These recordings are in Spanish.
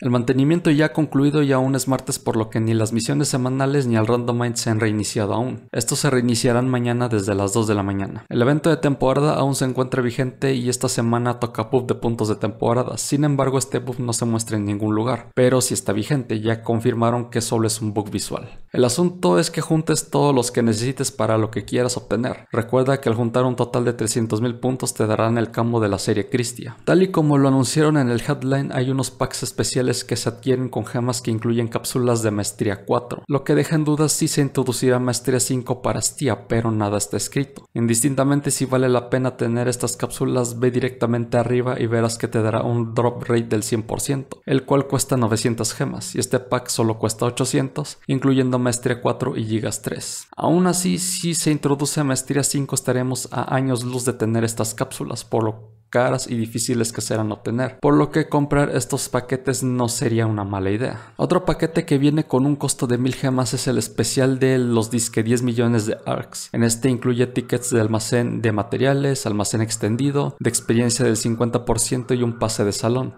El mantenimiento ya ha concluido y aún es martes por lo que ni las misiones semanales ni el mind se han reiniciado aún. Estos se reiniciarán mañana desde las 2 de la mañana. El evento de temporada aún se encuentra vigente y esta semana toca buff de puntos de temporada, sin embargo este buff no se muestra en ningún lugar, pero si está vigente, ya confirmaron que solo es un bug visual. El asunto es que juntes todos los que necesites para lo que quieras obtener. Recuerda que al juntar un total de 300.000 puntos te darán el campo de la serie Cristia. Tal y como lo anunciaron en el headline hay unos packs especiales que se adquieren con gemas que incluyen cápsulas de maestría 4, lo que deja en duda si se introducirá maestría 5 para Stia, pero nada está escrito. Indistintamente si vale la pena tener estas cápsulas, ve directamente arriba y verás que te dará un drop rate del 100%, el cual cuesta 900 gemas, y este pack solo cuesta 800, incluyendo maestría 4 y gigas 3. Aún así, si se introduce maestría 5 estaremos a años luz de tener estas cápsulas, por lo caras y difíciles que serán obtener, por lo que comprar estos paquetes no sería una mala idea. Otro paquete que viene con un costo de 1000 gemas es el especial de los disque 10 millones de ARCs. En este incluye tickets de almacén de materiales, almacén extendido, de experiencia del 50% y un pase de salón.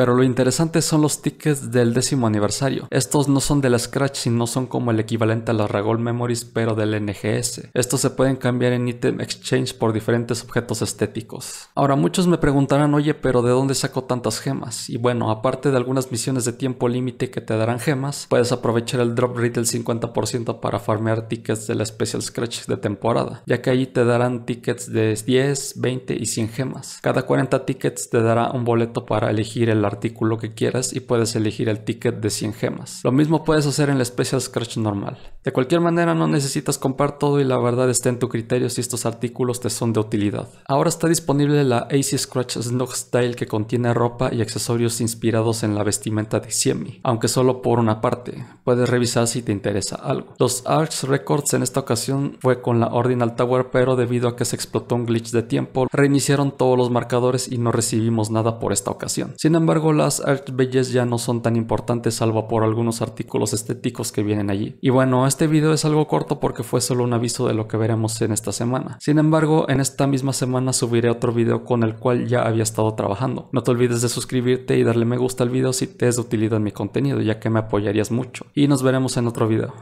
Pero lo interesante son los tickets del décimo aniversario. Estos no son de la Scratch, no son como el equivalente a la Ragol Memories, pero del NGS. Estos se pueden cambiar en Item Exchange por diferentes objetos estéticos. Ahora, muchos me preguntarán, oye, pero ¿de dónde saco tantas gemas? Y bueno, aparte de algunas misiones de tiempo límite que te darán gemas, puedes aprovechar el drop rate del 50% para farmear tickets de la Special Scratch de temporada, ya que allí te darán tickets de 10, 20 y 100 gemas. Cada 40 tickets te dará un boleto para elegir el artículo que quieras y puedes elegir el ticket de 100 gemas. Lo mismo puedes hacer en la especial Scratch normal. De cualquier manera no necesitas comprar todo y la verdad está en tu criterio si estos artículos te son de utilidad. Ahora está disponible la AC Scratch Snug Style que contiene ropa y accesorios inspirados en la vestimenta de Xiemi, aunque solo por una parte. Puedes revisar si te interesa algo. Los Arch Records en esta ocasión fue con la Ordinal Tower pero debido a que se explotó un glitch de tiempo reiniciaron todos los marcadores y no recibimos nada por esta ocasión. Sin embargo embargo, las Art ya no son tan importantes salvo por algunos artículos estéticos que vienen allí. Y bueno, este video es algo corto porque fue solo un aviso de lo que veremos en esta semana. Sin embargo, en esta misma semana subiré otro video con el cual ya había estado trabajando. No te olvides de suscribirte y darle me gusta al video si te es de utilidad mi contenido, ya que me apoyarías mucho. Y nos veremos en otro video.